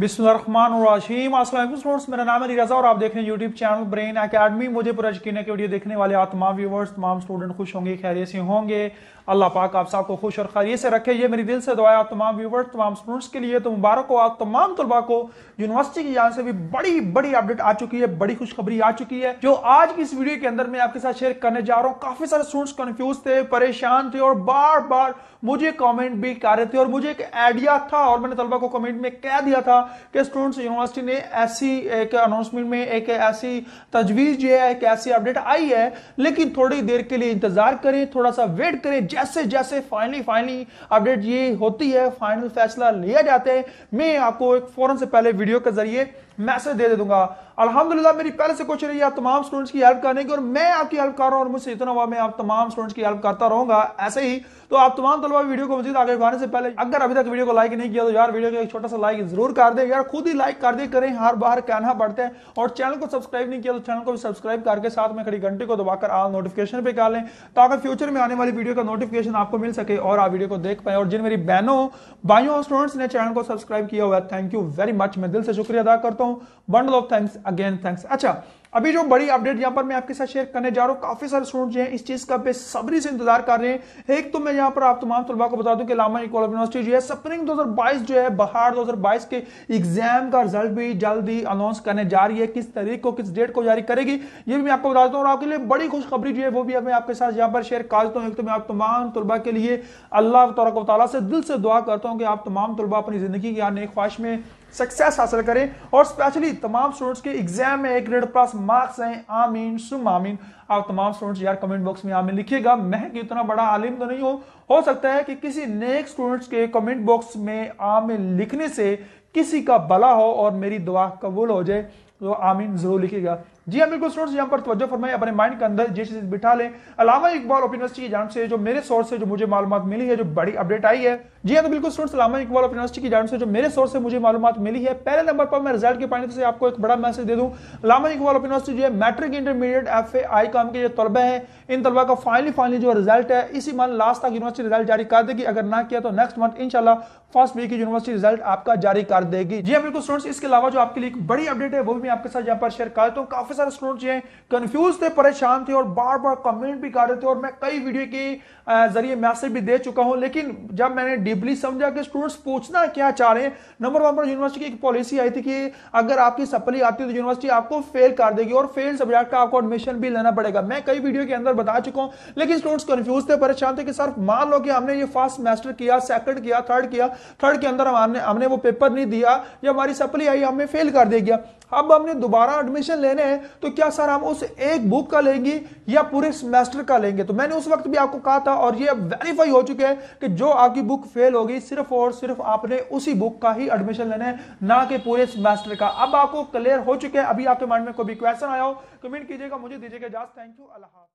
बिस्मिल्लाम students मेरा नाम है रजा और आप देख रहे हैं यूट्यूब चैनल ब्रेन अकेडमी मुझे पूरा यकीन है कि वीडियो देखने वाले आप तमाम व्यूवर्स तमाम स्टूडेंट खुश होंगे खैरियत से होंगे अल्लाह पाक आप सबको खुश और खैरियत से रखे ये मेरी दिल से दुआ आप तमाम व्यूवर्स तमाम स्टूडेंट्स के लिए तो मुबारक हो आप तमाम तलबा को यूनिवर्सिटी की जान से भी बड़ी बड़ी अपडेट आ चुकी है बड़ी खुशखबरी आ चुकी है जो आज की इस वीडियो के अंदर मैं आपके साथ शेयर करने जा रहा हूँ काफी सारे स्टूडेंट्स कन्फ्यूज थे परेशान थे और बार बार मुझे कॉमेंट भी कर रहे थे और मुझे एक आइडिया था और मैंने तलबा को कॉमेंट में कह दिया था कि स्टूडेंट्स यूनिवर्सिटी ने ऐसी एक अनाउंसमेंट में एक ऐसी तजवीज जो है एक ऐसी अपडेट आई है लेकिन थोड़ी देर के लिए इंतजार करें थोड़ा सा वेट करें जैसे जैसे फाइनली फाइनली अपडेट ये होती है फाइनल फैसला लिया जाता है मैं आपको एक फौरन से पहले वीडियो के जरिए मैसेज दे, दे दूंगा अल्हम्दुलिल्लाह मेरी पहले से कोशिश रही है तमाम स्टूडेंट्स की हेल्प करने की और मैं आपकी हेल्प कर रहा हूँ और मुझसे इतना हुआ मैं आप तमाम स्टूडेंट्स की हेल्प करता रहूंगा ऐसे ही तो आप तमाम तलबा वीडियो को मजीद आगे बढ़ाने से पहले अगर अभी तक वीडियो को लाइक नहीं किया तो यार वीडियो को एक छोटा सा लाइक जरूर कर दे यार खुद ही लाइक कर दे करें हर बार कहना पड़ता हैं और चैनल को सब्सक्राइब नहीं किया तो चैनल को भी सब्सक्राइब करके साथ में खड़ी घंटे को दबाकर आल नोटिफिकेशन पे कर लें ताकि फ्यूचर में आने वाली वीडियो का नोटिफिकेशन आपको मिल सके और आप वीडियो को देख पाए और जिन मेरी बहनों भाइयों और स्टूडेंट्स ने चैनल को सब्सक्राइब किया हुआ है थैंक यू वेरी मच मैं दिल से शुक्रिया अदा करता हूँ bundle of thanks again thanks अच्छा अभी जो बड़ी अपडेट यहाँ पर मैं आपके साथ शेयर करने जा रहा हूँ काफी सारे स्टूडेंट जो है इस चीज का बेसब्री से इंतजार कर रहे हैं एक तो मैं यहाँ पर आप तमाम तलबा को बता दूं कि लामा इकोलॉफ यूनिवर्सिटी जो है स्प्रिंग 2022 जो है बहार 2022 के एग्जाम का रिजल्ट भी जल्द ही अनाउंस करने जा रही है किस तारीख को किस डेट को जारी करेगी ये भी मैं आपको बता देता हूँ और आपके लिए बड़ी खुशखबरी जो है वो भी मैं आपके साथ यहाँ पर शेयर कर देता हूँ एक तो मैं आप तमाम तलबा के लिए अल्लाह तौरक से दिल से दुआ करता हूँ कि आप तमाम तलबा अपनी जिंदगी की आने ख्वाहिश में सक्सेस हासिल करें और स्पेशली तमाम स्टूडेंट्स के एग्जाम में एक हंड्रेड प्लस मार्क्स हैं आमीन सुम आमीन आप तमाम स्टूडेंट्स यार कमेंट बॉक्स में आमीन लिखिएगा मैं कि इतना बड़ा आलिम तो नहीं हो हो सकता है कि किसी नेक स्टूडेंट्स के कमेंट बॉक्स में आमीन लिखने से किसी का भला हो और मेरी दुआ कबूल हो जाए तो आमीन जरूर लिखेगा जी हाँ बिल्कुल स्टूडेंट्स यहाँ पर तवज्जो फरमाए अपने माइंड के अंदर जिस चीज बिठा लें अलावा इकबाल ओपन यूनिवर्सिटी की जान से जो मेरे सोर्स से जो मुझे मालूम मिली है जो बड़ी अपडेट आई है जी हाँ तो बिल्कुल students Allama Iqbal open university की जान से जो मेरे सोर्स से मुझे मालूम मिली है पहले नंबर पर मैं रिजल्ट के पॉइंट से आपको एक बड़ा मैसेज दे दूँ अलामा इकबाल ओपन यूनिवर्सिटी जो है matric intermediate F A ICom के जो तलबे हैं इन तलबा का फाइनली फाइनली जो रिजल्ट है इसी मंथ लास्ट तक यूनिवर्सिटी रिजल्ट जारी कर देगी अगर ना किया तो नेक्स्ट मंथ इनशाला फर्स्ट वीक की यूनिवर्सिटी रिजल्ट आपका जारी कर देगी जी हाँ, बिल्कुल स्टूडेंट्स इसके अलावा जो आपके लिए बड़ी अपडेट है वो भी मैं आपके साथ यहाँ पर शेयर करता हूँ काफी सारे स्टूडेंट जो है कंफ्यूज थे परेशान थे और बार बार कमेंट भी कर रहे थे और मैं कई वीडियो के जरिए मैसेज भी दे चुका हूं लेकिन जब मैंने डीपली समझा कि स्टूडेंट्स पूछना क्या चाह रहे हैं नंबर वन पर यूनिवर्सिटी की एक पॉलिसी आई थी कि अगर आपकी सप्ली आती है तो यूनिवर्सिटी आपको फेल कर देगी और फेल सब्जेक्ट का आपको एडमिशन भी लेना पड़ेगा मैं कई वीडियो के अंदर बता चुका हूं लेकिन स्टूडेंट्स कंफ्यूज थे परेशान थे कि सर मान लो कि हमने ये फर्स्ट सेमेस्टर किया सेकंड किया थर्ड किया थर्ड के अंदर हमने हमने वो पेपर नहीं दिया या हमारी सप्ली आई हमें फेल कर देगी अब हमने दोबारा एडमिशन लेने हैं तो क्या सर हम उस एक बुक का लेंगे या पूरे सेमेस्टर का लेंगे तो मैंने उस वक्त भी आपको कहा था और ये वेरीफाई हो चुके हैं कि जो आपकी बुक फेल होगी सिर्फ और सिर्फ आपने उसी बुक का ही एडमिशन लेना है ना कि पूरे सेमेस्टर का अब आपको क्लियर हो चुके हैं अभी आपके माइंड में कोई भी क्वेश्चन आया हो कमेंट कीजिएगा मुझे दीजिएगा इजाजत थैंक यू अल्लाह